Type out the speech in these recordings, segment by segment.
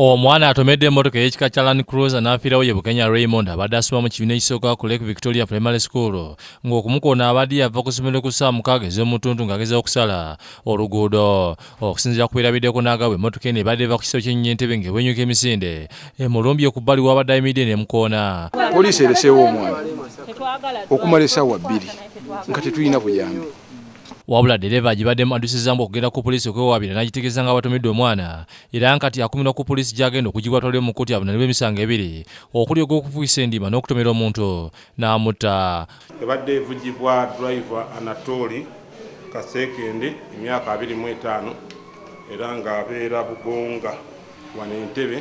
omwana atomedde emmotoka eyekika kya land cruise n'afiirawo ye bukenya raymond abadde asoma mu kibiina ekisooka ku lake victoria primary school ng'okumukona abadde yava ku somero ku saa mukaaga ez'omutuntu ng'agezao okusala oluguudo okusinziira ku birabiddeko n'agabwa emmotoka eno ebadde eva ku kisaro ky'ennyentebe ng'ebwenyuka emisinde emulumbye ku bbali w'abadde ayimidde n'emukoona poliisi ereseewo omwana okumala esaawa bbiri nga tetulina buyambi wabula dereva gibaddemu adusizamu okugenda ku poliisi okwewabira n'agitegeeza nga batomedde omwana era nkati akumirwa ku poliisi gy'agenda okugikwatalayo mu kkooti abunanirwa emisango ebiri okuli ogw'okufuisa endima n'okutomera omuntu n'amuta ebadde evugibwa driver anatoli kasekendi emyaka 25 era ng'abeera bugonga wano entebe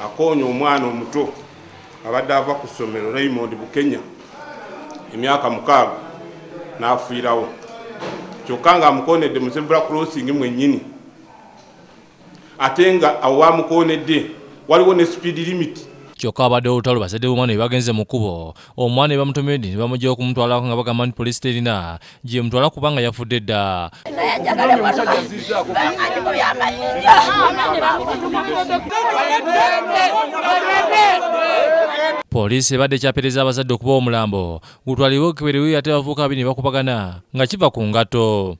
akoonya omwana omuto abadde ava ku ssomero raymond bukenya emyaka mukaaga n'afiirawo kyokka ng'amukonedde muzebura crossing mwenyini ate nga awo wamukonedde waliwo ne speed limit kyokka abadde olutalo basadde bomwana we bagenze mu kubo omwana we bamutomedde ne bamugyao okumutwalako nga bagamba nti polisi terina gye mutwala kubanga yafudde dda naye poliisi ebadde kyapereza abazadde okuba omulambo gutwalibwe okukeberewi ate bavuuka bini bakubagana nga kiva ku ngatto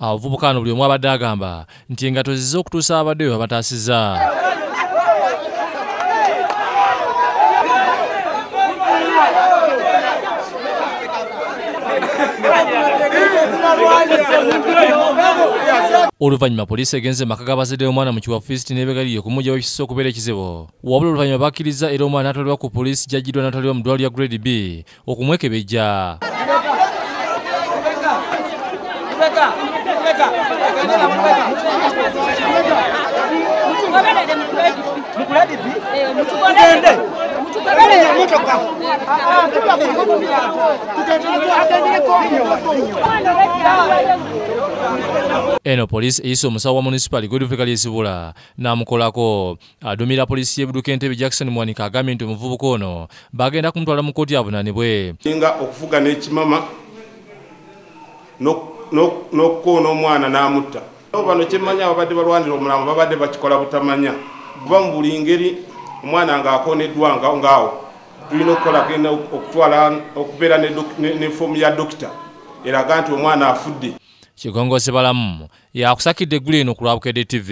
abavubukano buli omu abadde agamba nti engatto zize okutuusa abadde we babataasiza oluvannyuma poliisi egenze maka gabazadde omwana mu kiwa fist n'ebegaliyo okumujja wekisa okubeera ekizibu wabula oluvannyuma bakkiriza era omwana n'atwalibwa ku poliisi gyajjiddwa n'atwalibwa mu ddwalo lya grade b okumwekebejja eno poliisi eyisa omusawo wa munisipaali godfeka lyezibula n'amukolako adumira poliisi y'ebiduka entebe jackson mwanika agambye nti omuvubuka ono bagenda kumutwala mu kkooti abunanibwe nga okuvuga n'ekimama n'okukoona omwana n'amutta abo bano kyemmanyi ababadde balwanira omulamu babadde bakikola butamanya kuba mu buli ngeri omwana ng'akooneddwa ngaawo tulina okukola tulina okutwala okubeera nefoomu ya dokita eraga nti omwana afudde kigongosibalamu yakusakidde eggulu eno ku lwabukedde tv